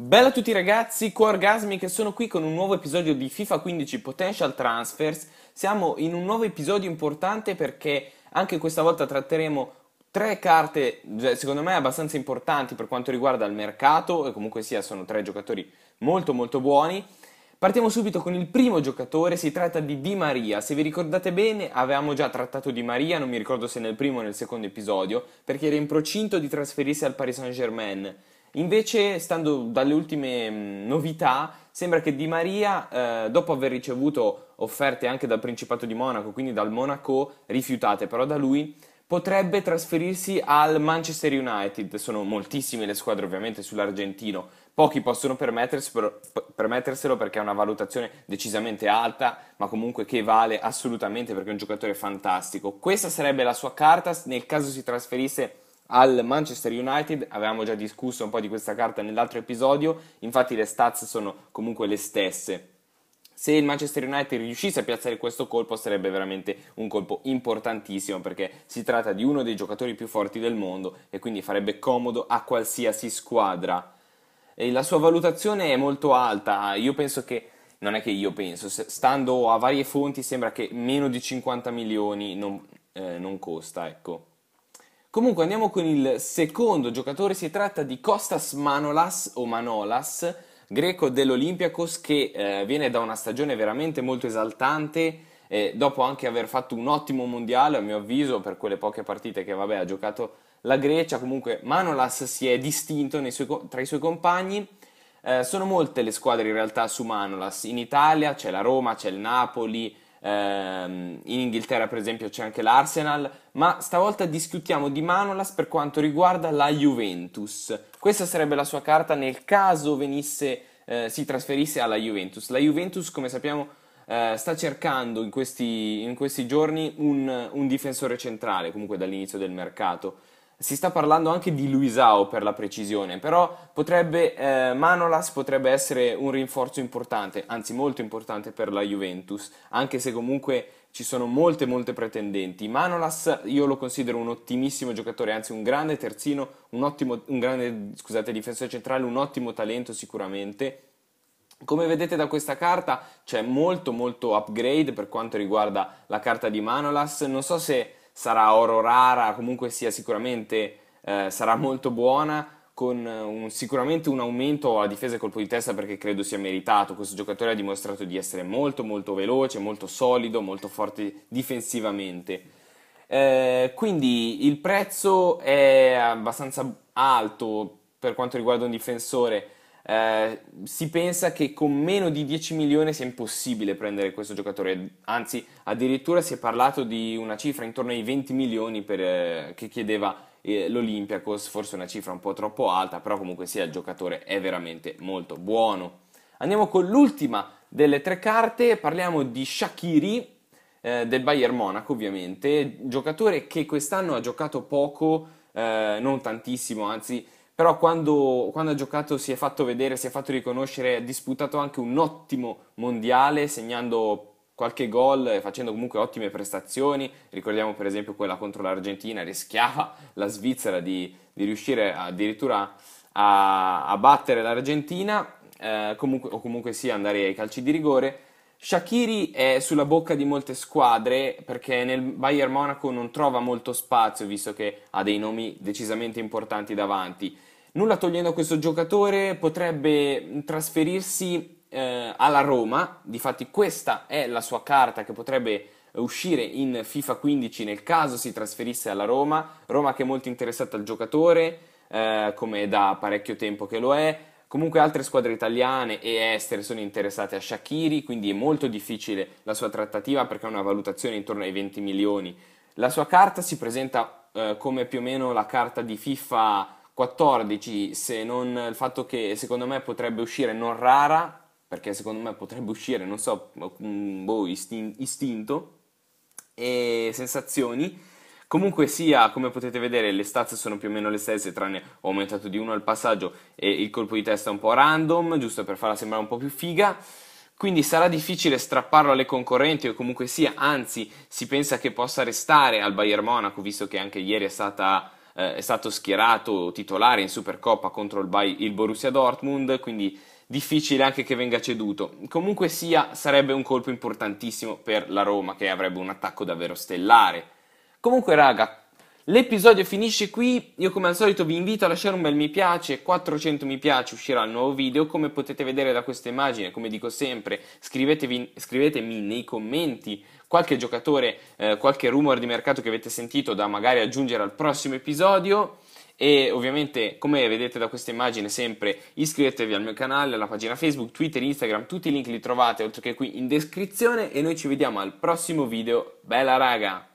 Bella a tutti ragazzi, Coorgasmi che sono qui con un nuovo episodio di FIFA 15 Potential Transfers. Siamo in un nuovo episodio importante perché anche questa volta tratteremo tre carte, cioè, secondo me, abbastanza importanti per quanto riguarda il mercato e comunque sia sono tre giocatori molto molto buoni. Partiamo subito con il primo giocatore, si tratta di Di Maria. Se vi ricordate bene, avevamo già trattato Di Maria, non mi ricordo se nel primo o nel secondo episodio, perché era in procinto di trasferirsi al Paris Saint-Germain. Invece, stando dalle ultime mm, novità, sembra che Di Maria, eh, dopo aver ricevuto offerte anche dal Principato di Monaco, quindi dal Monaco, rifiutate però da lui, potrebbe trasferirsi al Manchester United. Sono moltissime le squadre ovviamente sull'argentino, pochi possono permetterselo perché ha una valutazione decisamente alta, ma comunque che vale assolutamente perché è un giocatore fantastico. Questa sarebbe la sua carta nel caso si trasferisse al Manchester United, avevamo già discusso un po' di questa carta nell'altro episodio, infatti le stats sono comunque le stesse. Se il Manchester United riuscisse a piazzare questo colpo sarebbe veramente un colpo importantissimo perché si tratta di uno dei giocatori più forti del mondo e quindi farebbe comodo a qualsiasi squadra. E la sua valutazione è molto alta, io penso che non è che io penso, stando a varie fonti sembra che meno di 50 milioni non, eh, non costa, ecco. Comunque andiamo con il secondo giocatore, si tratta di Kostas Manolas o Manolas, greco dell'Olympiakos che eh, viene da una stagione veramente molto esaltante, eh, dopo anche aver fatto un ottimo mondiale a mio avviso per quelle poche partite che vabbè, ha giocato la Grecia, comunque Manolas si è distinto suoi, tra i suoi compagni. Eh, sono molte le squadre in realtà su Manolas, in Italia c'è la Roma, c'è il Napoli, ehm, in Inghilterra per esempio c'è anche l'Arsenal, ma stavolta discutiamo di Manolas per quanto riguarda la Juventus. Questa sarebbe la sua carta nel caso venisse, eh, si trasferisse alla Juventus. La Juventus, come sappiamo, eh, sta cercando in questi, in questi giorni un, un difensore centrale, comunque dall'inizio del mercato. Si sta parlando anche di Luisao per la precisione, però potrebbe, eh, Manolas potrebbe essere un rinforzo importante, anzi molto importante per la Juventus, anche se comunque ci sono molte molte pretendenti. Manolas io lo considero un ottimissimo giocatore, anzi un grande terzino, un ottimo, un grande, scusate, difensore centrale, un ottimo talento sicuramente, come vedete da questa carta c'è molto molto upgrade per quanto riguarda la carta di Manolas, non so se sarà oro rara, comunque sia sicuramente eh, sarà molto buona con eh, un, sicuramente un aumento a difesa e colpo di testa perché credo sia meritato. Questo giocatore ha dimostrato di essere molto molto veloce, molto solido, molto forte difensivamente. Eh, quindi il prezzo è abbastanza alto per quanto riguarda un difensore eh, si pensa che con meno di 10 milioni sia impossibile prendere questo giocatore, anzi addirittura si è parlato di una cifra intorno ai 20 milioni per, eh, che chiedeva eh, l'Olympiacos, forse una cifra un po' troppo alta, però comunque sia il giocatore è veramente molto buono. Andiamo con l'ultima delle tre carte, parliamo di Shakiri eh, del Bayern Monaco ovviamente, giocatore che quest'anno ha giocato poco, eh, non tantissimo, anzi però quando, quando, ha giocato si è fatto vedere, si è fatto riconoscere, ha disputato anche un ottimo mondiale segnando qualche gol e facendo comunque ottime prestazioni, ricordiamo per esempio quella contro l'Argentina, rischiava la Svizzera di, di riuscire addirittura a, a battere l'Argentina, eh, comunque, o comunque sì andare ai calci di rigore, Shakiri è sulla bocca di molte squadre perché nel Bayern Monaco non trova molto spazio visto che ha dei nomi decisamente importanti davanti. Nulla togliendo questo giocatore potrebbe trasferirsi eh, alla Roma, difatti questa è la sua carta che potrebbe uscire in FIFA 15 nel caso si trasferisse alla Roma, Roma che è molto interessata al giocatore, eh, come da parecchio tempo che lo è, Comunque altre squadre italiane e estere sono interessate a Shakiri, quindi è molto difficile la sua trattativa perché ha una valutazione intorno ai 20 milioni. La sua carta si presenta eh, come più o meno la carta di FIFA 14, se non il fatto che secondo me potrebbe uscire non rara, perché secondo me potrebbe uscire, non so, boh, istinto e sensazioni Comunque sia, come potete vedere, le stats sono più o meno le stesse, tranne ho aumentato di uno il passaggio e il colpo di testa un po' random, giusto per farla sembrare un po' più figa. Quindi sarà difficile strapparlo alle concorrenti o comunque sia, anzi si pensa che possa restare al Bayern Monaco, visto che anche ieri è, stata, eh, è stato schierato titolare in Supercoppa contro il, Bay- il Borussia Dortmund, quindi difficile anche che venga ceduto. Comunque sia, sarebbe un colpo importantissimo per la Roma, che avrebbe un attacco davvero stellare. Comunque raga, l'episodio finisce qui, io come al solito vi invito a lasciare un bel mi piace, 400 mi piace uscirà il nuovo video, come potete vedere da questa immagine, come dico sempre, scrivetemi nei commenti qualche giocatore, eh, qualche rumor di mercato che avete sentito da magari aggiungere al prossimo episodio e ovviamente come vedete da questa immagine sempre iscrivetevi al mio canale, alla pagina Facebook, Twitter, Instagram, tutti i link li trovate oltre che qui in descrizione e noi ci vediamo al prossimo video, bella raga!